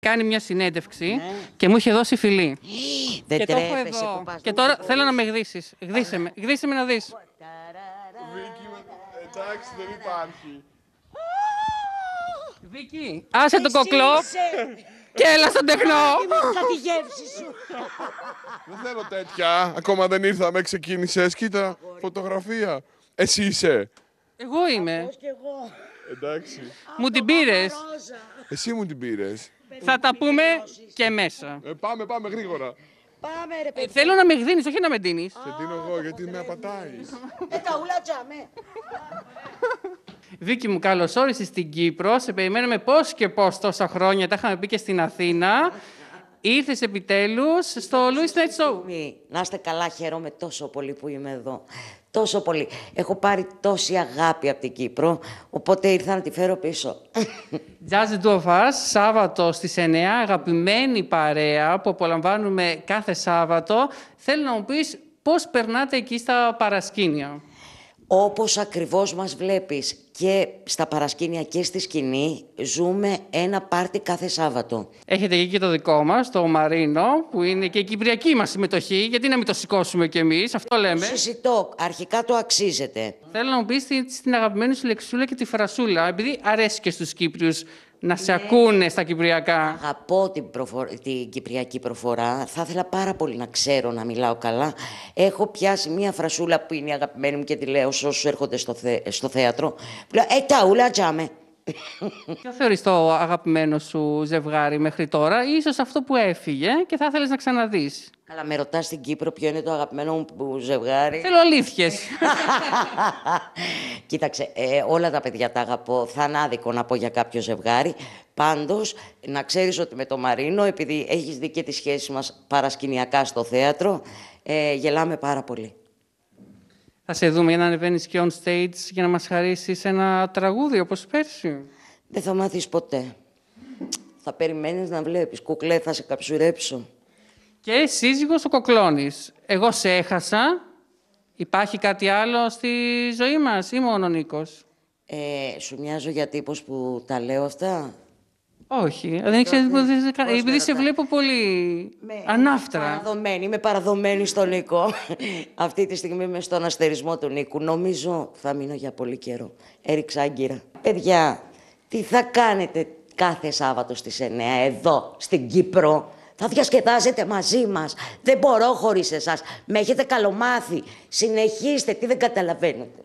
κάνει μια συνέντευξη ναι. και μου είχε δώσει φίλη. Δεν και τρέπεσαι, το έχω εδώ. και τώρα θέλω να με γδίσεις. Γδίσε με. με να δεις. Βίκυ, εντάξει, δεν υπάρχει. Βίκυ, άσε τον κοκλό και έλα στον τεχνό. Θα τη γεύση σου. Δεν θέλω τέτοια. Ακόμα δεν ήρθαμε, ξεκίνησες. Κοίτα, φωτογραφία. Εσύ είσαι. Εγώ είμαι. Εντάξει. Μου την πήρες. Εσύ μου την πήρες. Θα τα πούμε και μέσα. Ε, πάμε, πάμε γρήγορα. Πάμε, ρε ε, θέλω να με γδίνεις, όχι να με ντύνεις. Σε δίνω εγώ, γιατί με απατάεις. Ε, καούλα τζαμέ. Δίκη μου, καλώς όρισες στην Κύπρο. Σε περιμένουμε πώς και πώς τόσα χρόνια. Τα είχαμε πει και στην Αθήνα. Ήρθες επιτέλους στο Louis Night Show. Να είστε καλά, χαίρομαι τόσο πολύ που είμαι εδώ τόσο πολύ. Έχω πάρει τόση αγάπη από την Κύπρο, οπότε ήρθα να τη φέρω πίσω. Γεια the Two Σάββατο στις 9, αγαπημένη παρέα που απολαμβάνουμε κάθε Σάββατο. Θέλω να μου πεις πώς περνάτε εκεί στα παρασκήνια. Όπως ακριβώς μας βλέπεις και στα παρασκήνια και στη σκηνή ζούμε ένα πάρτι κάθε Σάββατο. Έχετε και εκεί το δικό μας, το Μαρίνο, που είναι και η κυπριακή μας συμμετοχή. Γιατί να μην το σηκώσουμε κι εμείς, αυτό λέμε. Συζητώ, αρχικά το αξίζεται. Θέλω να μου πεις την αγαπημένη σου λεξούλα και τη φρασούλα, επειδή αρέσει και στους Κύπριους να σε ναι. ακούνε στα κυπριακά. Αγαπώ την, την κυπριακή προφορά. Θα ήθελα πάρα πολύ να ξέρω να μιλάω καλά. Έχω πιάσει μία φρασούλα που είναι η αγαπημένη μου και τη λέω σε όσους έρχονται στο, στο θέατρο. Λέω Ε, τάουλα, τζάμε. Ποιο θεωρείς το αγαπημένο σου ζευγάρι μέχρι τώρα, ή ίσως αυτό που έφυγε και θα ήθελες να ξαναδείς. Αλλά με ρωτάς στην Κύπρο ποιο είναι το αγαπημένο μου ζευγάρι. Θέλω αλήθειες. Κοίταξε, ε, όλα τα παιδιά τα αγαπώ. Θα είναι άδικο να πω για κάποιο ζευγάρι. Πάντως, να ξέρεις ότι με το Μαρίνο, επειδή έχεις δει και τη σχέση μας παρασκηνιακά στο θέατρο, ε, γελάμε πάρα πολύ. Θα σε δούμε για να ανεβαίνεις και on stage για να μας χαρίσεις ένα τραγούδι όπως πέρσι. Δεν θα μάθεις ποτέ. Θα περιμένεις να βλέπεις. Κουκλέ, θα σε καψουρέψω. Και σύζυγος ο Κοκλώνης. Εγώ σε έχασα Υπάρχει κάτι άλλο στη ζωή μας ή μόνο ο Νίκος. Ε, σου μοιάζω για τύπος που τα λέω αυτά. Όχι, δεν ήξερα Επειδή σε βλέπω πολύ με, ανάφτρα. Είμαι παραδομένη, είμαι παραδομένη Νίκο. Αυτή τη στιγμή είμαι στον αστερισμό του Νίκου. Νομίζω θα μείνω για πολύ καιρό. Έριξα άγκυρα. Παιδιά, τι θα κάνετε κάθε Σάββατο στις 9 εδώ στην Κύπρο θα διασκεδάζετε μαζί μας. Δεν μπορώ χωρίς εσάς. Με έχετε καλομάθει. Συνεχίστε, τι δεν καταλαβαίνετε.